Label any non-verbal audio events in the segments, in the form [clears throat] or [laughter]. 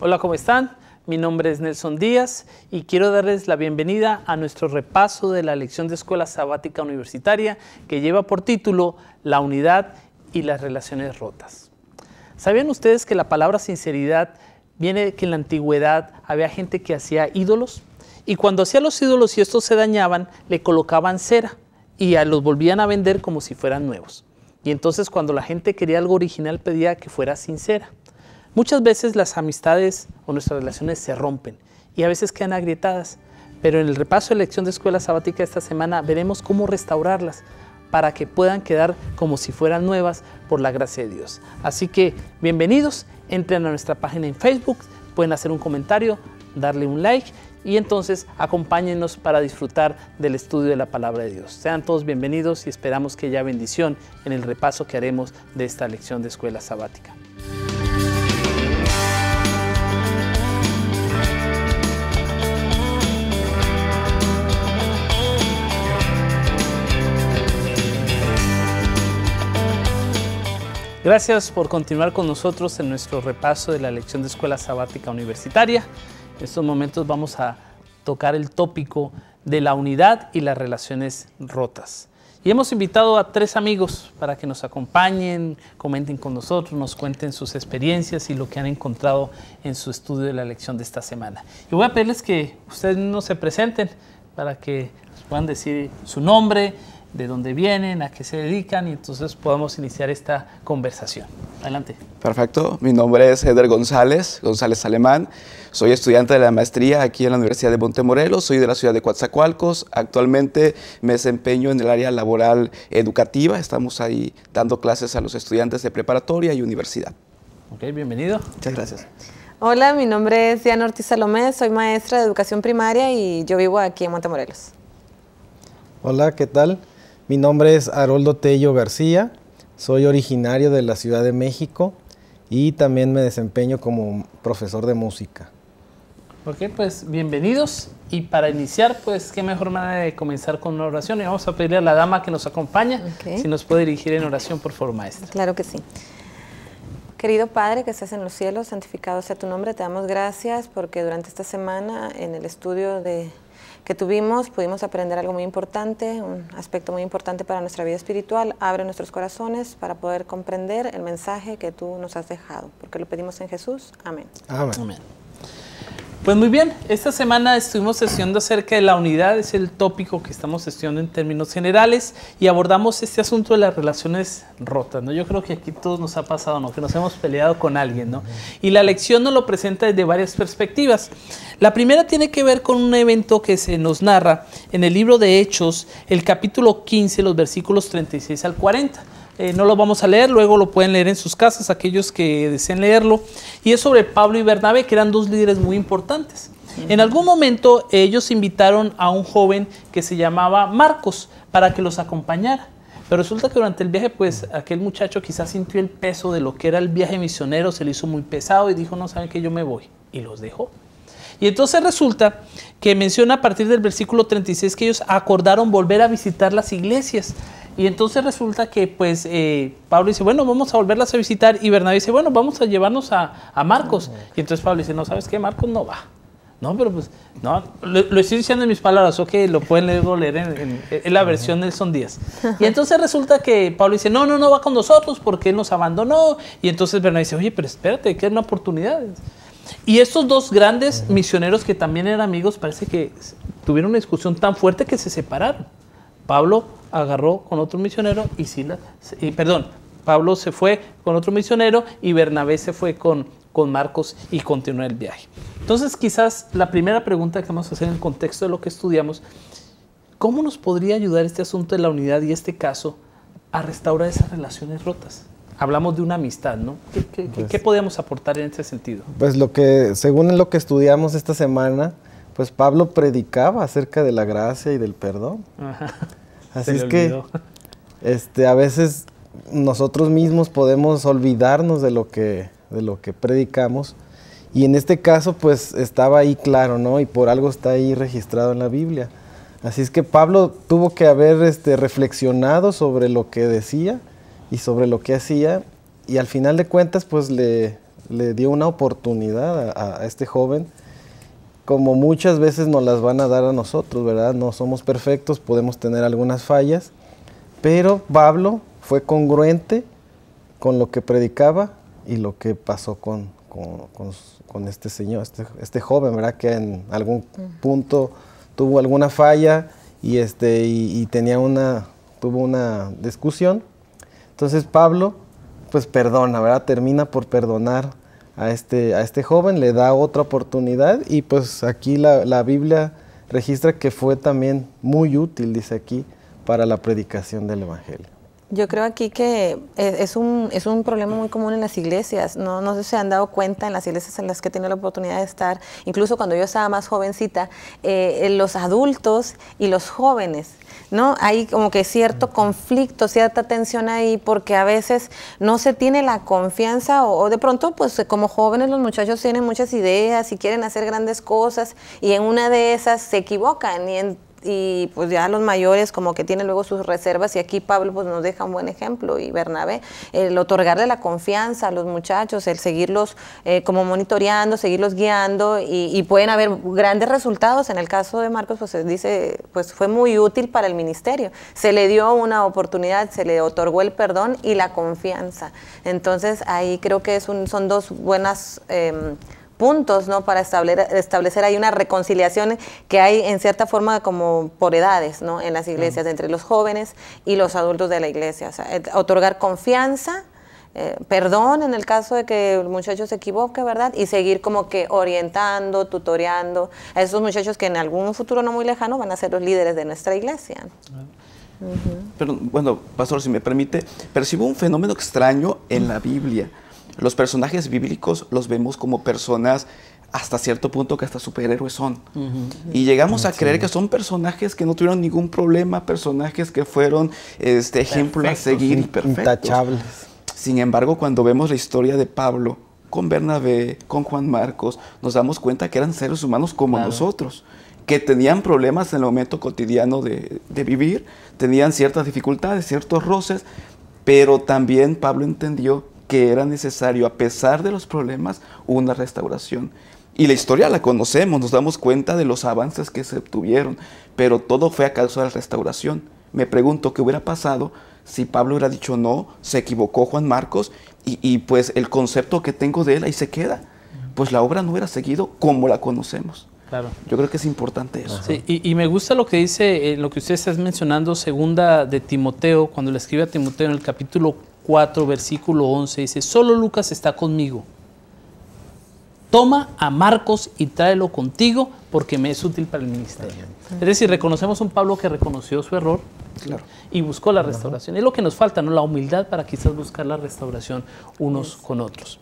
Hola, ¿cómo están? Mi nombre es Nelson Díaz y quiero darles la bienvenida a nuestro repaso de la lección de Escuela Sabática Universitaria que lleva por título La unidad y las relaciones rotas. ¿Sabían ustedes que la palabra sinceridad viene de que en la antigüedad había gente que hacía ídolos? Y cuando hacía los ídolos y estos se dañaban, le colocaban cera y los volvían a vender como si fueran nuevos. Y entonces cuando la gente quería algo original pedía que fuera sincera. Muchas veces las amistades o nuestras relaciones se rompen y a veces quedan agrietadas, pero en el repaso de lección de escuela sabática esta semana veremos cómo restaurarlas para que puedan quedar como si fueran nuevas por la gracia de Dios. Así que bienvenidos, entren a nuestra página en Facebook, pueden hacer un comentario, darle un like y entonces acompáñennos para disfrutar del estudio de la palabra de Dios. Sean todos bienvenidos y esperamos que haya bendición en el repaso que haremos de esta lección de escuela sabática. Gracias por continuar con nosotros en nuestro repaso de la lección de escuela sabática universitaria. En estos momentos vamos a tocar el tópico de la unidad y las relaciones rotas. Y hemos invitado a tres amigos para que nos acompañen, comenten con nosotros, nos cuenten sus experiencias y lo que han encontrado en su estudio de la lección de esta semana. Y voy a pedirles que ustedes no se presenten para que nos puedan decir su nombre, de dónde vienen, a qué se dedican y entonces podamos iniciar esta conversación. Adelante. Perfecto, mi nombre es Eder González, González Alemán, soy estudiante de la maestría aquí en la Universidad de Montemorelos, soy de la ciudad de Coatzacoalcos, actualmente me desempeño en el área laboral educativa, estamos ahí dando clases a los estudiantes de preparatoria y universidad. Ok, bienvenido. Muchas gracias. Hola, mi nombre es Diana Ortiz Salomé, soy maestra de educación primaria y yo vivo aquí en Montemorelos. Hola, ¿qué tal? Mi nombre es Haroldo Tello García, soy originario de la Ciudad de México y también me desempeño como profesor de música. Ok, pues bienvenidos y para iniciar, pues qué mejor manera de comenzar con una oración y vamos a pedirle a la dama que nos acompaña si nos puede dirigir en oración, por favor, maestra. Claro que sí. Querido Padre que estás en los cielos, santificado sea tu nombre, te damos gracias porque durante esta semana en el estudio de que tuvimos, pudimos aprender algo muy importante, un aspecto muy importante para nuestra vida espiritual. Abre nuestros corazones para poder comprender el mensaje que tú nos has dejado, porque lo pedimos en Jesús. Amén. Amén. Pues muy bien, esta semana estuvimos sesionando acerca de la unidad, es el tópico que estamos sesionando en términos generales y abordamos este asunto de las relaciones rotas, ¿no? Yo creo que aquí todos nos ha pasado, ¿no? Que nos hemos peleado con alguien, Y la lección nos lo presenta desde varias perspectivas. La primera tiene que ver con un evento que se nos narra en el libro de Hechos, el capítulo 15, los versículos 36 al 40. Eh, no lo vamos a leer, luego lo pueden leer en sus casas aquellos que deseen leerlo. Y es sobre Pablo y Bernabé, que eran dos líderes muy importantes. En algún momento ellos invitaron a un joven que se llamaba Marcos para que los acompañara. Pero resulta que durante el viaje, pues aquel muchacho quizás sintió el peso de lo que era el viaje misionero, se le hizo muy pesado y dijo, no saben que yo me voy. Y los dejó. Y entonces resulta que menciona a partir del versículo 36 que ellos acordaron volver a visitar las iglesias. Y entonces resulta que pues eh, Pablo dice, bueno, vamos a volverlas a visitar. Y Bernabé dice, bueno, vamos a llevarnos a, Marcos. Y entonces Pablo dice, no, ¿sabes qué? Marcos no va. No, pero pues, no, lo, estoy diciendo en mis palabras, que lo pueden leer en, en, en, la versión Nelson Díaz. Y entonces resulta que Pablo dice, no, no, no va con nosotros porque nos abandonó. Y entonces Bernabé dice, oye, pero espérate, que hay una oportunidad. Y estos dos grandes misioneros que también eran amigos, parece que tuvieron una discusión tan fuerte que se separaron. Pablo agarró con otro misionero y perdón, Pablo se fue con otro misionero y Bernabé se fue con, con Marcos y continuó el viaje. Entonces quizás la primera pregunta que vamos a hacer en el contexto de lo que estudiamos, ¿cómo nos podría ayudar este asunto de la unidad y este caso a restaurar esas relaciones rotas? Hablamos de una amistad, ¿no? ¿Qué, qué, pues podemos aportar en ese sentido? Pues lo que, según lo que estudiamos esta semana, pues Pablo predicaba acerca de la gracia y del perdón. Así es que [laughs] este, a veces nosotros mismos podemos olvidarnos de lo que, de lo que predicamos. Y en este caso, pues estaba ahí claro, ¿no? Y por algo está ahí registrado en la Biblia. Así es que Pablo tuvo que haber este, reflexionado sobre lo que decía y sobre lo que hacía. Y al final de cuentas, pues le, dio una oportunidad a, a este joven como muchas veces nos las van a dar a nosotros, ¿verdad? No somos perfectos, podemos tener algunas fallas, pero Pablo fue congruente con lo que predicaba y lo que pasó con, con, este señor, este, este, joven, ¿verdad? Que en algún punto tuvo alguna falla y, este, tenía una, tuvo una discusión. Entonces Pablo, pues perdona, ¿verdad? Termina por perdonar a este, a este joven, le da otra oportunidad y pues aquí la, la Biblia registra que fue también muy útil, dice aquí, para la predicación del Evangelio. Yo creo aquí que e, es un, es un problema muy común en las iglesias. No, sé si se han dado cuenta en las iglesias en las que he tenido la oportunidad de estar, incluso cuando yo estaba más jovencita, eh, los adultos y los jóvenes ¿no? Hay como que cierto conflicto, cierta tensión ahí, porque a veces no se tiene la confianza o, o, de pronto, pues como jóvenes los muchachos tienen muchas ideas y quieren hacer grandes cosas y en una de esas se equivocan y en, y pues ya los mayores como que tienen luego sus reservas y aquí Pablo pues nos deja un buen ejemplo y Bernabé, el otorgarle la confianza a los muchachos, el seguirlos eh, como monitoreando, seguirlos guiando y, pueden haber grandes resultados. En el caso de Marcos pues se dice pues fue muy útil para el ministerio, se le dio una oportunidad, se le otorgó el perdón y la confianza. Entonces ahí creo que es un, son dos buenas... Eh, puntos, ¿no? Para establecer, establecer hay una reconciliación que hay en cierta forma como por edades, ¿no? En las iglesias, entre los jóvenes y los adultos de la iglesia. otorgar confianza, eh, perdón en el caso de que el muchacho se equivoque, ¿verdad? Y seguir como que orientando, tutoreando a esos muchachos que en algún futuro no muy lejano van a ser los líderes de nuestra iglesia. Ah. Pero, bueno, pastor, si me permite, percibo un fenómeno extraño en la Biblia. Los personajes bíblicos los vemos como personas hasta cierto punto que hasta superhéroes son. Y llegamos a creer que son personajes que no tuvieron ningún problema, personajes que fueron este, ejemplo a seguir y perfectos. Intachables. Sin embargo, cuando vemos la historia de Pablo con Bernabé, con Juan Marcos, nos damos cuenta que eran seres humanos como nosotros que tenían problemas en el momento cotidiano de, de, vivir, tenían ciertas dificultades, ciertos roces, pero también Pablo entendió era necesario, a pesar de los problemas, una restauración. Y la historia la conocemos, nos damos cuenta de los avances que se obtuvieron, pero todo fue a causa de la restauración. Me pregunto qué hubiera pasado si Pablo hubiera dicho no, se equivocó Juan Marcos y, pues el concepto que tengo de él ahí se queda. Pues la obra no hubiera seguido como la conocemos. Claro. Yo creo que es importante eso. y, me gusta lo que dice, eh, lo que usted está mencionando, segunda de Timoteo, cuando le escribe a Timoteo en el capítulo 4, versículo 11, dice, solo Lucas está conmigo. Toma a Marcos y tráelo contigo porque me es útil para el ministerio. Es decir, reconocemos un Pablo que reconoció su error y buscó la restauración. Es lo que nos falta, ¿no? La humildad para quizás buscar la restauración unos con otros.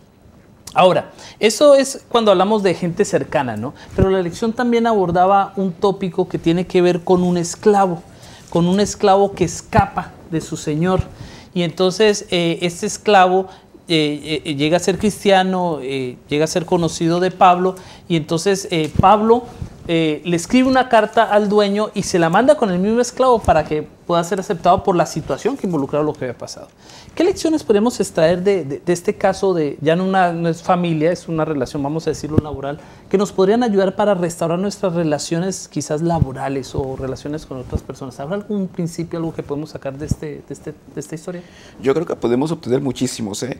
Ahora, eso es cuando hablamos de gente cercana, ¿no? Pero la lección también abordaba un tópico que tiene que ver con un esclavo, con un esclavo que escapa de su señor y entonces eh, este esclavo eh, eh, llega a ser cristiano, llega a ser conocido de Pablo y entonces eh, Pablo eh, le escribe una carta al dueño y se la manda con el mismo esclavo para que pueda ser aceptado por la situación que involucraba lo que había pasado. ¿Qué lecciones podemos extraer de, este caso de, ya no, una, es familia, es una relación, vamos a decirlo, laboral, que nos podrían ayudar para restaurar nuestras relaciones quizás laborales o relaciones con otras personas? ¿Habrá algún principio, algo que podemos sacar de, este, de, este, de esta historia? Yo creo que podemos obtener muchísimos. ¿eh?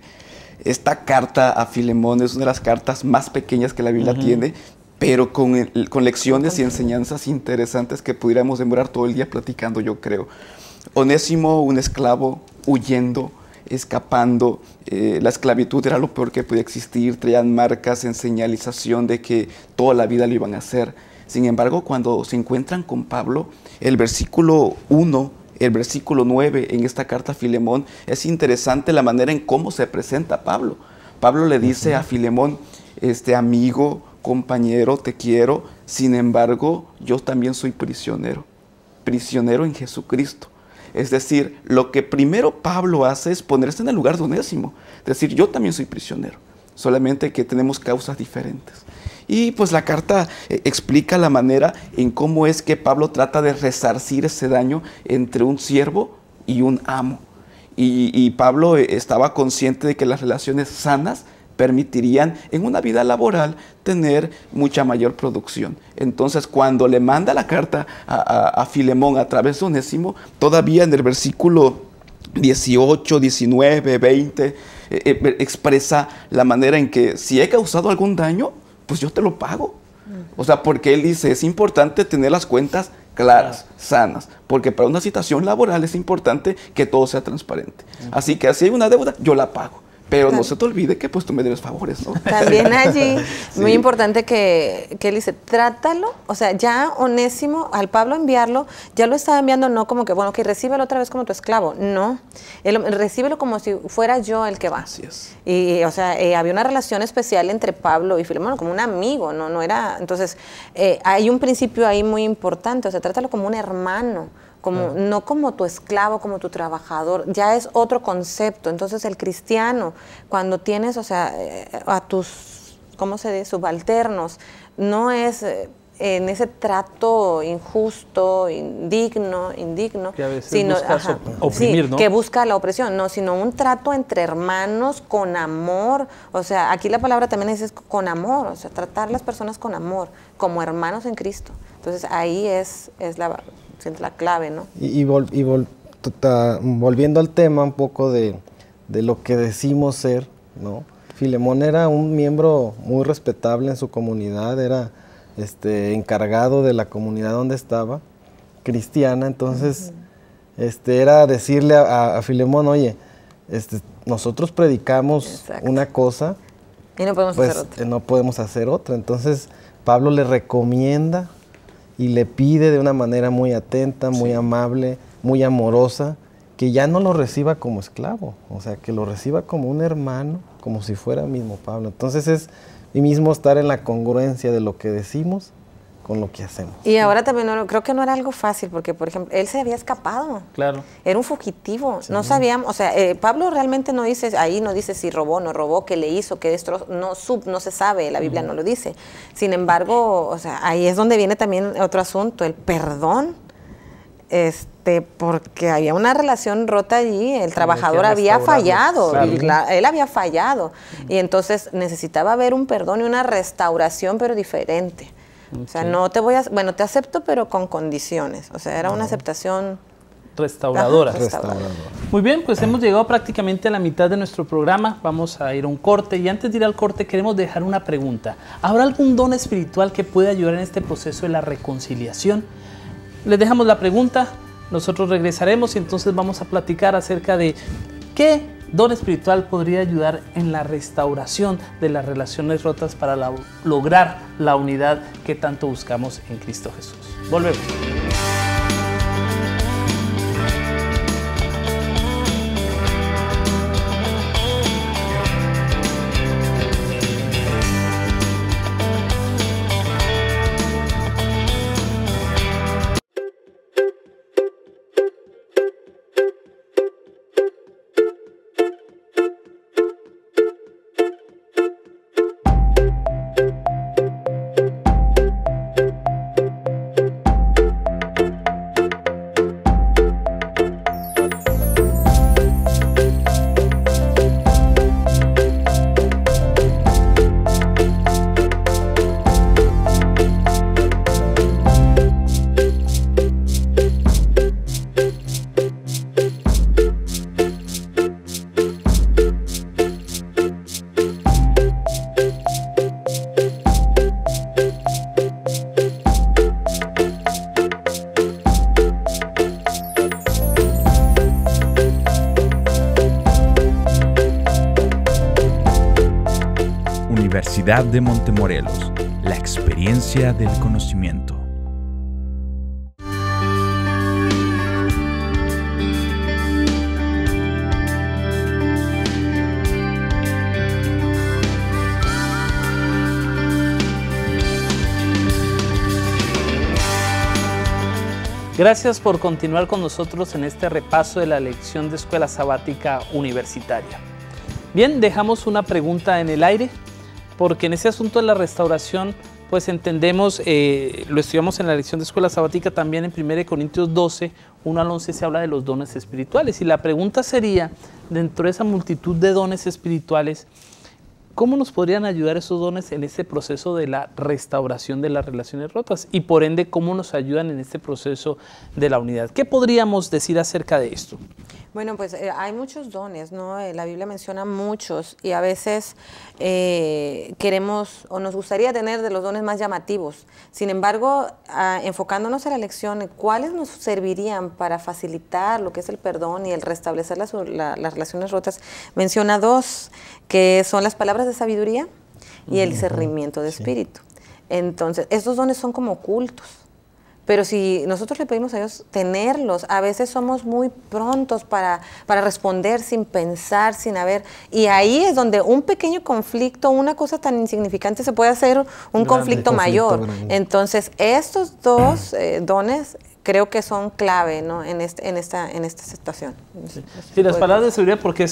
Esta carta a Filemón es una de las cartas más pequeñas que la Biblia tiene, pero con, con lecciones y enseñanzas interesantes que pudiéramos demorar todo el día platicando, yo creo. Onésimo, un esclavo huyendo, escapando. Eh, la esclavitud era lo peor que podía existir, traían marcas en señalización de que toda la vida lo iban a hacer. Sin embargo, cuando se encuentran con Pablo, el versículo 1 el versículo 9 en esta carta a Filemón, es interesante la manera en cómo se presenta Pablo. Pablo le dice a Filemón, este amigo, compañero, te quiero, sin embargo, yo también soy prisionero, prisionero en Jesucristo. Es decir, lo que primero Pablo hace es ponerse en el lugar donésimo, es decir, yo también soy prisionero solamente que tenemos causas diferentes. Y pues la carta eh, explica la manera en cómo es que Pablo trata de resarcir ese daño entre un siervo y un amo. Y, Pablo eh, estaba consciente de que las relaciones sanas permitirían en una vida laboral tener mucha mayor producción. Entonces, cuando le manda la carta a, Filemón a través de décimo todavía en el versículo 18, 19, 20, eh, eh, expresa la manera en que si he causado algún daño, pues yo te lo pago. Mm. O sea, porque él dice, es importante tener las cuentas claras, sanas, porque para una situación laboral es importante que todo sea transparente. Así que si hay una deuda, yo la pago. Pero no se te olvide que pues tú me debes favores, ¿no? También allí, [laughs] muy importante que, él dice, trátalo, o sea, ya Onésimo, al Pablo enviarlo, ya lo estaba enviando no como que, bueno, que recibelo otra vez como tu esclavo, no, él, recíbelo como si fuera yo el que va. Así es. Y, o sea, eh, había una relación especial entre Pablo y Filemón, como un amigo, ¿no? No era, entonces, eh, hay un principio ahí muy importante, o sea, trátalo como un hermano, como, no como tu esclavo, como tu trabajador, ya es otro concepto. Entonces el cristiano, cuando tienes, o sea, eh, a tus, ¿cómo se dice?, subalternos, no es eh, en ese trato injusto, indigno, indigno, que sino busca que busca la opresión, no, sino un trato entre hermanos con amor, o sea, aquí la palabra también es, con amor, o sea, tratar a las personas con amor, como hermanos en Cristo. Entonces ahí es, es la la clave, ¿no? Y, volviendo al tema un poco de, lo que decimos ser, ¿no? Filemón era un miembro muy respetable en su comunidad, era este, encargado de la comunidad donde estaba, cristiana, entonces este, era decirle a, a, Filemón, oye, este, nosotros predicamos una cosa, y pues, eh, no podemos hacer otra. Entonces Pablo le recomienda y le pide de una manera muy atenta, muy amable, muy amorosa, que ya no lo reciba como esclavo, o sea, que lo reciba como un hermano, como si fuera mismo Pablo. Entonces es y mismo estar en la congruencia de lo que decimos con lo que hacemos. Y ahora también creo que no era algo fácil, porque, por ejemplo, él se había escapado. Claro. Era un fugitivo. No sabíamos, o sea, eh, Pablo realmente no dice, ahí no dice si robó, no robó, qué le hizo, qué destrozó, no, sub, no se sabe, la Biblia no lo dice. Sin embargo, o sea, ahí es donde viene también otro asunto, el perdón. Este, porque había una relación rota allí, el trabajador había fallado, él había fallado, y entonces necesitaba haber un perdón y una restauración, pero diferente. O sea, no te voy a, bueno, te acepto, pero con condiciones. O sea, era una ah. aceptación Restauradora. restauradora. Muy bien, pues hemos llegado prácticamente a la mitad de nuestro programa. Vamos a ir a un corte y antes de ir al corte queremos dejar una pregunta. ¿Habrá algún don espiritual que pueda ayudar en este proceso de la reconciliación? Les dejamos la pregunta, nosotros regresaremos y entonces vamos a platicar acerca de qué don espiritual podría ayudar en la restauración de las relaciones rotas para lograr la unidad que tanto buscamos en Cristo Jesús. Volvemos. Universidad de Montemorelos, la experiencia del conocimiento. Gracias por continuar con nosotros en este repaso de la lección de escuela sabática universitaria. Bien, dejamos una pregunta en el aire porque en ese asunto de la restauración, pues entendemos, eh, lo estudiamos en la lección de escuela sabática también en 1 Corintios 12, 1 al 11 se habla de los dones espirituales. Y la pregunta sería, dentro de esa multitud de dones espirituales, ¿Cómo nos podrían ayudar esos dones en este proceso de la restauración de las relaciones rotas? Y por ende, ¿cómo nos ayudan en este proceso de la unidad? ¿Qué podríamos decir acerca de esto? Bueno, pues eh, hay muchos dones, ¿no? Eh, la Biblia menciona muchos y a veces eh, queremos o nos gustaría tener de los dones más llamativos. Sin embargo, ah, enfocándonos en la lección, ¿cuáles nos servirían para facilitar lo que es el perdón y el restablecer las relaciones rotas? Menciona dos, que son las palabras de sabiduría y el discernimiento de espíritu. Entonces, estos dones son como ocultos. Pero si nosotros le pedimos a Dios tenerlos, a veces somos muy prontos para, para responder sin pensar, sin haber. Y ahí es donde un pequeño conflicto, una cosa tan insignificante, se puede hacer un conflicto, mayor. Entonces, estos dos eh, dones creo que son clave este, en, esta, en esta situación. Sí, las pues, palabras de pues, sabiduría, porque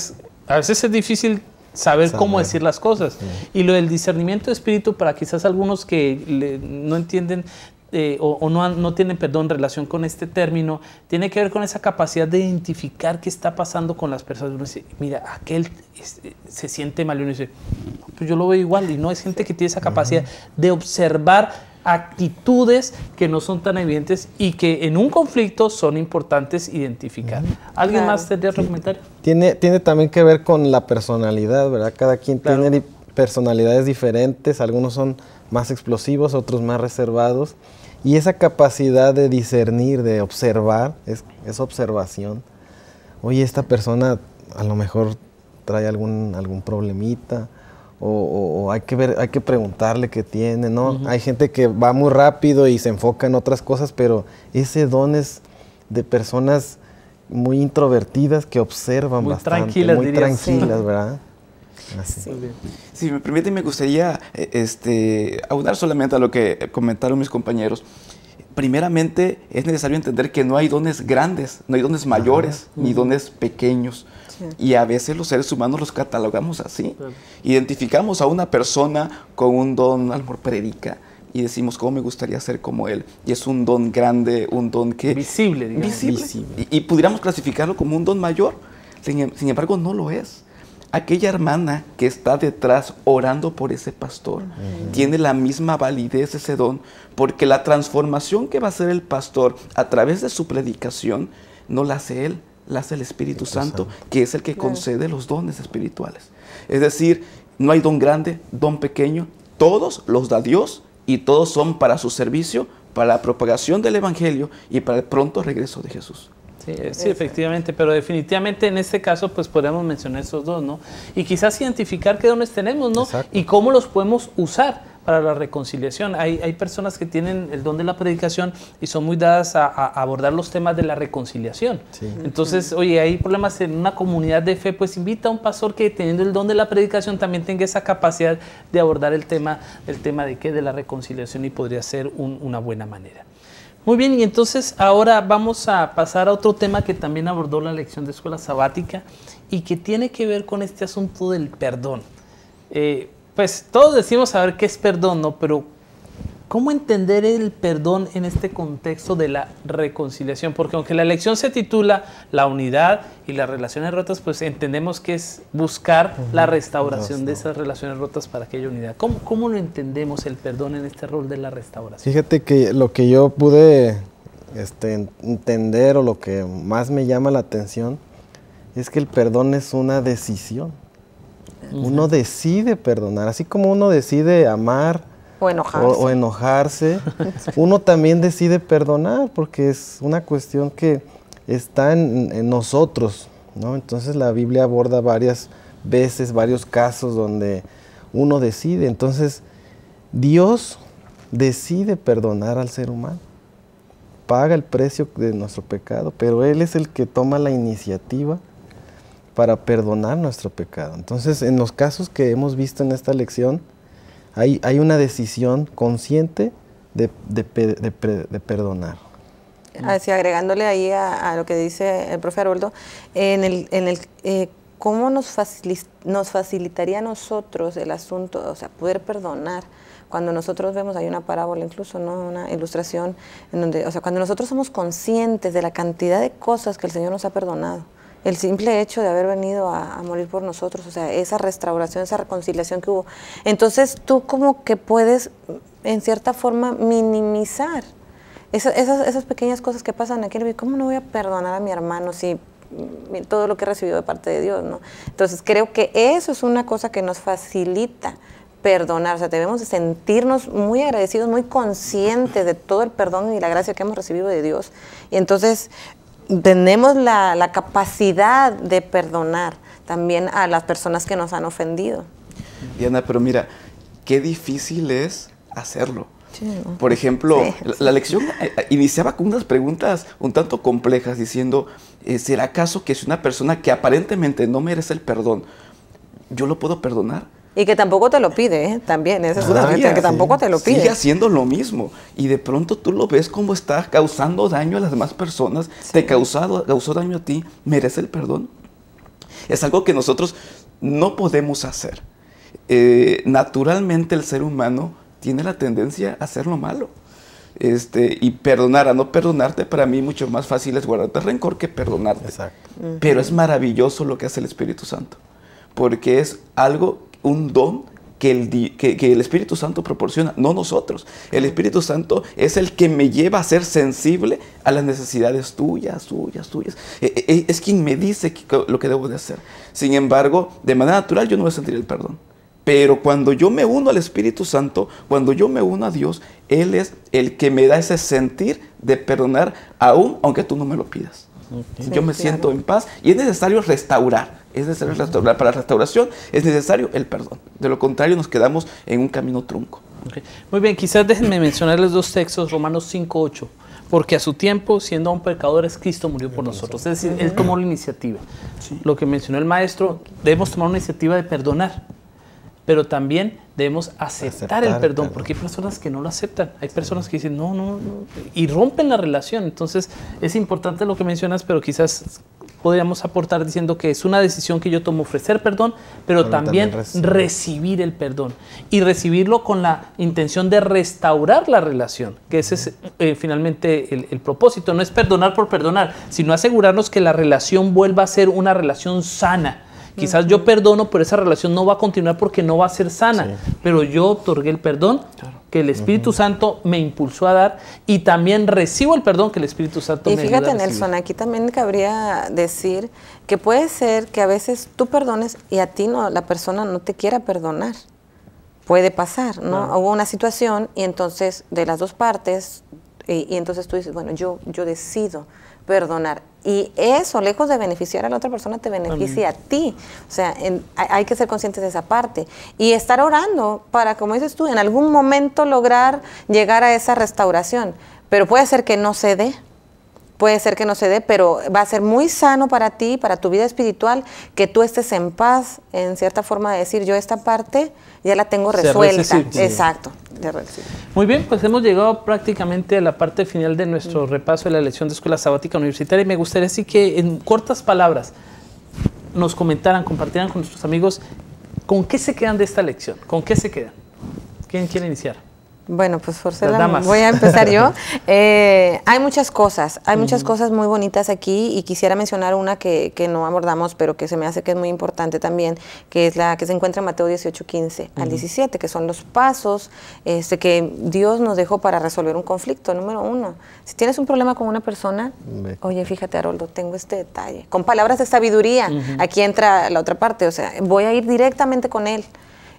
a veces es difícil saber cómo decir las cosas. Y lo del discernimiento de espíritu, para quizás algunos que no entienden eh, o, no, no, tienen, perdón, relación con este término, tiene que ver con esa capacidad de identificar qué está pasando con las personas. mira, aquel este, se siente mal. Y uno dice, pues yo lo veo igual. Y no es gente que tiene esa capacidad de observar actitudes que no son tan evidentes y que en un conflicto son importantes identificar. ¿Alguien más tendría otro comentario? Tiene, tiene también que ver con la personalidad, ¿verdad? Cada quien tiene personalidades diferentes, algunos son más explosivos, otros más reservados. Y esa capacidad de discernir, de observar, es, es observación. Oye, esta persona a lo mejor trae algún, algún problemita, o, hay que ver, hay que preguntarle qué tiene, ¿no? Hay gente que va muy rápido y se enfoca en otras cosas, pero ese don es de personas muy introvertidas que observan muy bastante, tranquilas, muy tranquilas, ¿verdad? Así. Sí. Si me permite, me gustaría eh, este, solamente a lo que comentaron mis compañeros primeramente es necesario entender que no hay dones grandes, no hay dones mayores ni dones pequeños. Y a veces los seres humanos los catalogamos así. Identificamos a una persona con un don, al amor predica, y decimos cómo me gustaría ser como él. Y es un don grande, un don que... Visible, Visible. Y, pudiéramos clasificarlo como un don mayor. Sin, embargo, no lo es. Aquella hermana que está detrás orando por ese pastor tiene la misma validez ese don, porque la transformación que va a hacer el pastor a través de su predicación no la hace él, las del Espíritu, Santo, que es el que concede los dones espirituales. Es decir, no hay don grande, don pequeño, todos los da Dios y todos son para su servicio, para la propagación del Evangelio y para el pronto regreso de Jesús. Sí, efectivamente, pero definitivamente en este caso pues podemos mencionar esos dos, ¿no? Y quizás identificar qué dones tenemos, ¿no? Y cómo los podemos usar para la reconciliación. Hay, hay personas que tienen el don de la predicación y son muy dadas a, abordar los temas de la reconciliación. Entonces, oye, hay problemas en una comunidad de fe, pues invita a un pastor que teniendo el don de la predicación también tenga esa capacidad de abordar el tema, el tema de qué, de la reconciliación y podría ser una buena manera. Muy bien, y entonces ahora vamos a pasar a otro tema que también abordó la lección de escuela sabática y que tiene que ver con este asunto del perdón. Eh, pues todos decimos saber qué es perdón, ¿no? Pero ¿cómo entender el perdón en este contexto de la reconciliación? Porque aunque la lección se titula La unidad y las relaciones rotas, pues entendemos que es buscar la restauración de esas relaciones rotas para aquella unidad. ¿Cómo, ¿Cómo lo entendemos el perdón en este rol de la restauración? Fíjate que lo que yo pude este, entender o lo que más me llama la atención es que el perdón es una decisión. Uno decide perdonar, así como uno decide amar o enojarse, [laughs] uno también decide perdonar porque es una cuestión que está en, nosotros. Entonces la Biblia aborda varias veces, varios casos donde uno decide. Entonces Dios decide perdonar al ser humano paga el precio de nuestro pecado, pero Él es el que toma la iniciativa para perdonar nuestro pecado. Entonces, en los casos que hemos visto en esta lección, hay, una decisión consciente de, perdonar. Así, ah, agregándole ahí a, lo que dice el profe Arboldo, en el, en el eh, ¿cómo nos, nos facilitaría a nosotros el asunto, o sea, poder perdonar? cuando nosotros vemos, hay una parábola incluso, ¿no? una ilustración, en donde, o sea, cuando nosotros somos conscientes de la cantidad de cosas que el Señor nos ha perdonado, el simple hecho de haber venido a, morir por nosotros, o sea, esa restauración, esa reconciliación que hubo. Entonces tú como que puedes, en cierta forma, minimizar esas, esas, pequeñas cosas que pasan aquí. ¿Cómo no voy a perdonar a mi hermano si mm, todo lo que he recibido de parte de Dios? ¿no? Entonces creo que eso es una cosa que nos facilita perdonar, o sea, debemos sentirnos muy agradecidos, muy conscientes de todo el perdón y la gracia que hemos recibido de Dios. Y entonces tenemos la, capacidad de perdonar también a las personas que nos han ofendido. Diana, pero mira, qué difícil es hacerlo. Por ejemplo, la, lección eh, eh, iniciaba con unas preguntas un tanto complejas diciendo, eh, ¿será acaso que si una persona que aparentemente no merece el perdón, yo lo puedo perdonar? Y que tampoco te lo pide, ¿eh? también, esa es una que tampoco te lo pide. Sigue haciendo lo mismo. Y de pronto tú lo ves como está causando daño a las demás personas, te causado, causó daño a ti, merece el perdón. Es algo que nosotros no podemos hacer. Eh, naturalmente el ser humano tiene la tendencia a hacer lo malo. Este, y perdonar a no perdonarte, para mí mucho más fácil es guardarte rencor que perdonarte. Exacto. Pero es maravilloso lo que hace el Espíritu Santo, porque es algo un don que el, que, el, Espíritu Santo proporciona, no nosotros. El Espíritu Santo es el que me lleva a ser sensible a las necesidades tuyas, tuyas, tuyas. Es, e, e, es quien me dice lo que debo de hacer. Sin embargo, de manera natural yo no voy a sentir el perdón. Pero cuando yo me uno al Espíritu Santo, cuando yo me uno a Dios, Él es el que me da ese sentir de perdonar aún aunque tú no me lo pidas. Yo me siento en paz y es necesario restaurar. Es necesario restaurar. Para la restauración es necesario el perdón. De lo contrario nos quedamos en un camino trunco. Muy bien, quizás déjenme mencionarles dos textos, Romanos 8. porque a su tiempo, siendo un aún es Cristo murió por nosotros. Es decir, Él tomó la iniciativa. Lo que mencionó el maestro, debemos tomar una iniciativa de perdonar pero también debemos aceptar, el perdón, porque hay personas que no lo aceptan, hay personas que dicen, no, no, no, y rompen la relación. Entonces, es importante lo que mencionas, pero quizás podríamos aportar diciendo que es una decisión que yo tomo ofrecer perdón, pero, también, recibir el perdón y recibirlo con la intención de restaurar la relación, que ese es eh, finalmente el, propósito, no es perdonar por perdonar, sino asegurarnos que la relación vuelva a ser una relación sana Quizás yo perdono, pero esa relación no va a continuar porque no va a ser sana. Pero yo otorgué el perdón que el Espíritu Santo me impulsó a dar y también recibo el perdón que el Espíritu Santo me impulsó a Y fíjate, Nelson, aquí también cabría decir que puede ser que a veces tú perdones y a ti no, la persona no te quiera perdonar puede pasar, ¿no? Hubo una situación y entonces de las dos partes, y, entonces tú dices, bueno, yo, yo decido perdonar. Y eso, lejos de beneficiar a la otra persona, te beneficia a ti. O sea, hay que ser conscientes de esa parte. Y estar orando para, como dices tú, en algún momento lograr llegar a esa restauración. Pero puede ser que no se dé puede ser que no se dé, pero va a ser muy sano para ti, para tu vida espiritual, que tú estés en paz, en cierta forma de decir, yo esta parte ya la tengo resuelta. Exacto. Muy bien, pues hemos llegado prácticamente a la parte final de nuestro mm. repaso de la lección de Escuela Sabática Universitaria y me gustaría así que en cortas palabras nos comentaran, compartieran con nuestros amigos con qué se quedan de esta lección, con qué se quedan. ¿Quién quiere iniciar? Bueno, pues Forcela, voy a empezar yo. [laughs] Eh, hay muchas cosas, hay muchas cosas muy bonitas aquí y quisiera mencionar una que, no abordamos, pero que se me hace que es muy importante también, que es la que se encuentra en Mateo 18, 15 al 17, que son los pasos este, que Dios nos dejó para resolver un conflicto. Número uno, si tienes un problema con una persona, oye, fíjate, Haroldo, tengo este detalle. Con palabras de sabiduría, aquí entra la otra parte, o sea, voy a ir directamente con él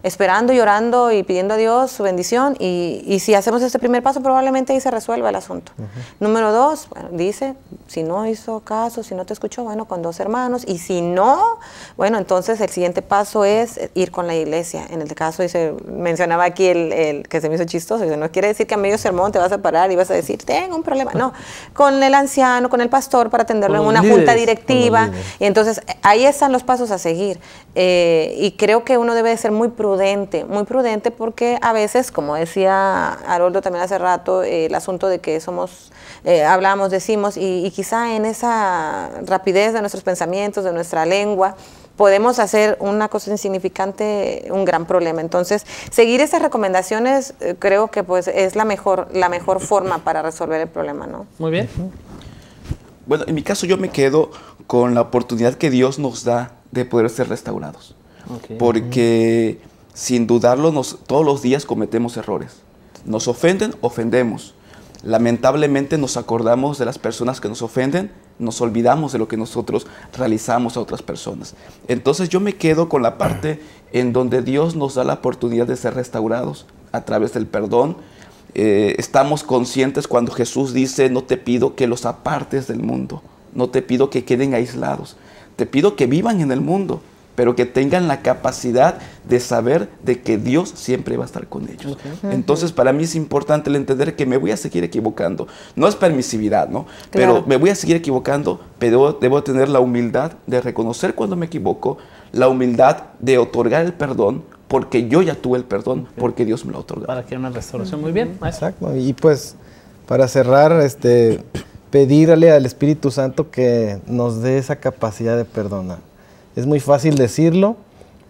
esperando, llorando y pidiendo a Dios su bendición. Y, si hacemos este primer paso, probablemente ahí se resuelva el asunto. Número dos, dice, si no hizo caso, si no te escuchó, bueno, con dos hermanos. Y si no, bueno, entonces el siguiente paso es ir con la iglesia. En el caso, dice, mencionaba aquí el, que se me hizo chistoso, no quiere decir que a medio sermón te vas a parar y vas a decir, tengo un problema. No, [laughs] con el anciano, con el pastor para atenderlo en una junta directiva. Y entonces ahí están los pasos a seguir. Eh, y creo que uno debe ser muy prudente, muy prudente porque a veces, como decía Haroldo también hace rato, eh, el asunto de que somos, eh, hablamos, decimos, y, y, quizá en esa rapidez de nuestros pensamientos, de nuestra lengua, podemos hacer una cosa insignificante un gran problema. Entonces, seguir esas recomendaciones creo que pues es la mejor, la mejor forma para resolver el problema, ¿no? Muy bien. Bueno, en mi caso yo me quedo con la oportunidad que Dios nos da de poder ser restaurados. Porque sin dudarlo, nos, todos los días cometemos errores. Nos ofenden, ofendemos. Lamentablemente nos acordamos de las personas que nos ofenden, nos olvidamos de lo que nosotros realizamos a otras personas. Entonces yo me quedo con la parte [clears throat] en donde Dios nos da la oportunidad de ser restaurados a través del perdón. Eh, estamos conscientes cuando Jesús dice, no te pido que los apartes del mundo, no te pido que queden aislados, te pido que vivan en el mundo, pero que tengan la capacidad de saber de que Dios siempre va a estar con ellos. Entonces, para mí es importante el entender que me voy a seguir equivocando. No es permisividad, ¿no? Pero me voy a seguir equivocando, pero debo tener la humildad de reconocer cuando me equivoco, la humildad de otorgar el perdón, porque yo ya tuve el perdón, porque Dios me lo otorgó. Para que haya una restauración. Muy bien, Exacto. Y pues, para cerrar, este pedirle al Espíritu Santo que nos dé esa capacidad de perdonar. Es muy fácil decirlo,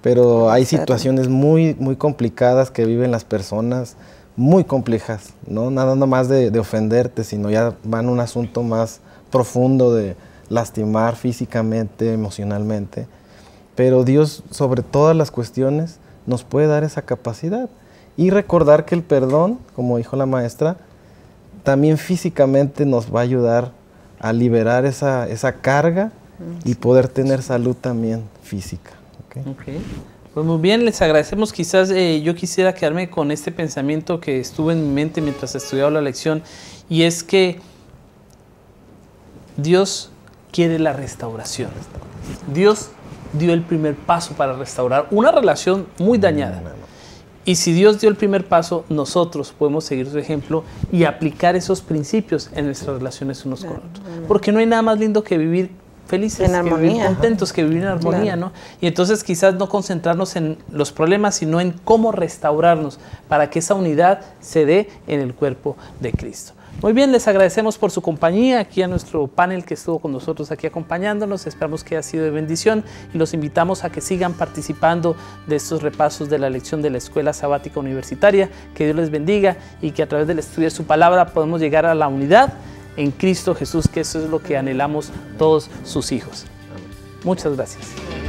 pero hay situaciones muy, muy complicadas que viven las personas, muy complejas, ¿no? Nada más de, de ofenderte, sino ya van a un asunto más profundo de lastimar físicamente, emocionalmente. Pero Dios, sobre todas las cuestiones, nos puede dar esa capacidad. Y recordar que el perdón, como dijo la maestra, también físicamente nos va a ayudar a liberar esa, carga y poder tener salud también física. Pues muy bien, les agradecemos. Quizás eh, yo quisiera quedarme con este pensamiento que estuvo en mi mente mientras estudiaba la lección y es que Dios quiere la restauración. Dios dio el primer paso para restaurar una relación muy dañada. Y si Dios dio el primer paso, nosotros podemos seguir su ejemplo y aplicar esos principios en nuestras relaciones unos con otros. Porque no hay nada más lindo que vivir felices, que vivir contentos, que vivir en armonía, ¿no? Y entonces quizás no concentrarnos en los problemas, sino en cómo restaurarnos para que esa unidad se dé en el cuerpo de Cristo. Muy bien, les agradecemos por su compañía, aquí a nuestro panel que estuvo con nosotros aquí acompañándonos. Esperamos que haya sido de bendición y los invitamos a que sigan participando de estos repasos de la lección de la Escuela Sabática Universitaria. Que Dios les bendiga y que a través del estudio de su palabra podemos llegar a la unidad en Cristo Jesús, que eso es lo que anhelamos todos sus hijos. Muchas gracias.